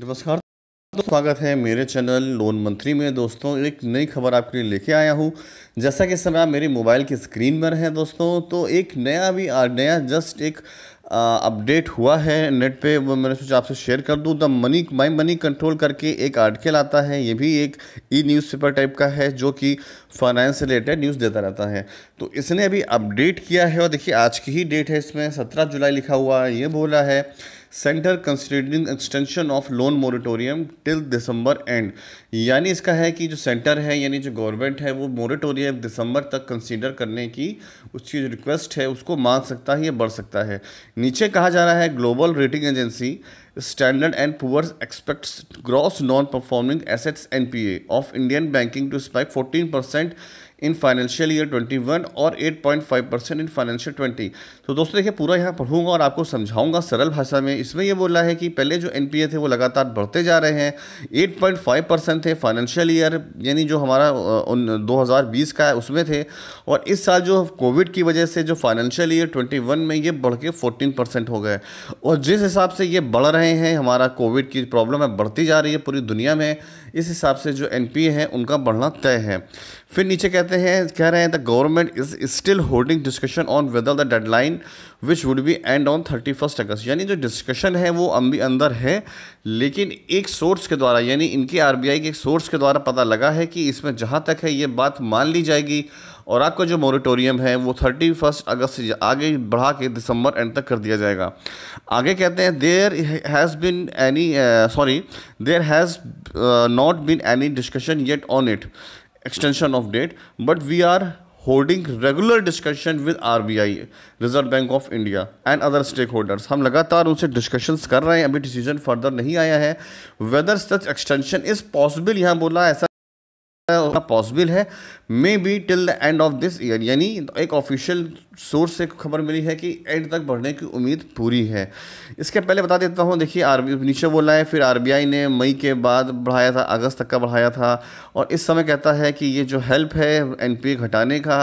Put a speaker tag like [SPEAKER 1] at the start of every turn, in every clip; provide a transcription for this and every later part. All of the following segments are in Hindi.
[SPEAKER 1] नमस्कार दोस्तों स्वागत है मेरे चैनल लोन मंत्री में दोस्तों एक नई खबर आपके लिए लेके आया हूँ जैसा कि समय आप मेरे मोबाइल की स्क्रीन पर हैं दोस्तों तो एक नया भी नया जस्ट एक अपडेट हुआ है नेट पे वो मैंने सोचा आपसे शेयर कर दूं the money my Moneycontrol करके एक आर्टिकल आता है ये भी एक ई न्यूज़ पेपर टाइप का है जो कि फाइनेंस रिलेटेड न्यूज़ देता रहता है तो इसने अभी अपडेट किया है और देखिए आज की ही डेट है इसमें सत्रह जुलाई लिखा हुआ है ये बोला है centre considering extension of loan moratorium till December end यानी इसका है कि जो सेंटर है यानी जो गवर्नमेंट है वो मोरिटोरियम दिसंबर तक कंसिडर करने की उसकी जो रिक्वेस्ट है उसको मान सकता है या बढ़ सकता है नीचे कहा जा रहा है global rating agency standard and poor's expects gross non-performing assets npa Indian banking to spike fourteen 14% in financial year 21 और 8.5 परसेंट इन फाइनेंशियल 20 तो दोस्तों देखिए पूरा यहाँ पढ़ूंगा और आपको समझाऊंगा सरल भाषा में इसमें यह बोला है कि पहले जो ए थे वो लगातार बढ़ते जा रहे हैं 8.5 परसेंट थे फाइनेंशियल ईयर यानी जो हमारा उन 2020 का है उसमें थे और इस साल जो कोविड की वजह से जो फाइनेंशियल ईयर ट्वेंटी में ये बढ़ के फोर्टीन हो गए और जिस हिसाब से ये बढ़ रहे रहे हैं हमारा कोविड की प्रॉब्लम है बढ़ती जा रही है पूरी दुनिया में इस हिसाब से जो एन है उनका बढ़ना तय है फिर नीचे कहते हैं कह रहे हैं the government is still holding discussion on whether the deadline which would be end on thirty first August यानी जो डिस्कशन है वो अम्बी अंदर है लेकिन एक सोर्स के द्वारा यानी इनके आरबीआई के एक सोर्स के द्वारा पता लगा है कि इसमें जहाँ तक है ये बात मान ली जाएगी और आपका जो मोरिटोरियम है वो थर्टी फर्स्ट अगस्त से आगे बढ़ा के दिसंबर एंड तक कर दिया जाएगा आगे कहते हैं there has been any sorry there has not been any discussion yet on it extension of date but we are holding regular discussion with R B I Reserve Bank of India and other stakeholders हम लगातार उनसे डिस्कशंस कर रहे हैं अभी डिसीजन फर्दर नहीं आया है whether such extension is possible यहाँ बोला ऐसा पॉसिबल है may be till the end of this year यानी एक ऑफिशियल सोर्स से खबर मिली है कि एंड तक बढ़ने की उम्मीद पूरी है इसके पहले बता देता हूँ देखिए आर नीचे बोला है फिर आरबीआई ने मई के बाद बढ़ाया था अगस्त तक का बढ़ाया था और इस समय कहता है कि ये जो हेल्प है एनपीए घटाने का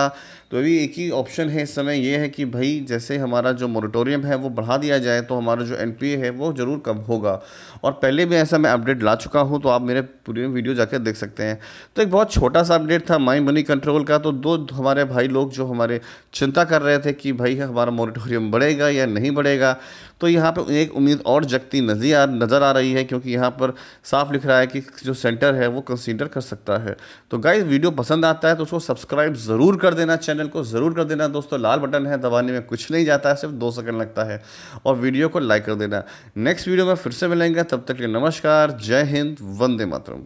[SPEAKER 1] तो अभी एक ही ऑप्शन है इस समय ये है कि भाई जैसे हमारा जो मोरिटोरियम है वो बढ़ा दिया जाए तो हमारा जो एन है वो ज़रूर कम होगा और पहले भी ऐसा मैं अपडेट ला चुका हूँ तो आप मेरे पूरे वीडियो जाकर देख सकते हैं तो एक बहुत छोटा सा अपडेट था माई मनी कंट्रोल का तो दो हमारे भाई लोग जो हमारे चिंता कर रहे थे कि भाई हमारा मॉरिटोरियम बढ़ेगा या नहीं बढ़ेगा तो यहाँ पर एक उम्मीद और जगती नजर आ नज़र आ रही है क्योंकि यहाँ पर साफ लिख रहा है कि जो सेंटर है वो कंसीडर कर सकता है तो गाइज वीडियो पसंद आता है तो उसको सब्सक्राइब ज़रूर कर देना चैनल को ज़रूर कर देना दोस्तों लाल बटन है दबाने में कुछ नहीं जाता है सिर्फ दो सेकंड लगता है और वीडियो को लाइक कर देना नेक्स्ट वीडियो में फिर से मिलेंगे तब तक के नमस्कार जय हिंद वंदे मातरम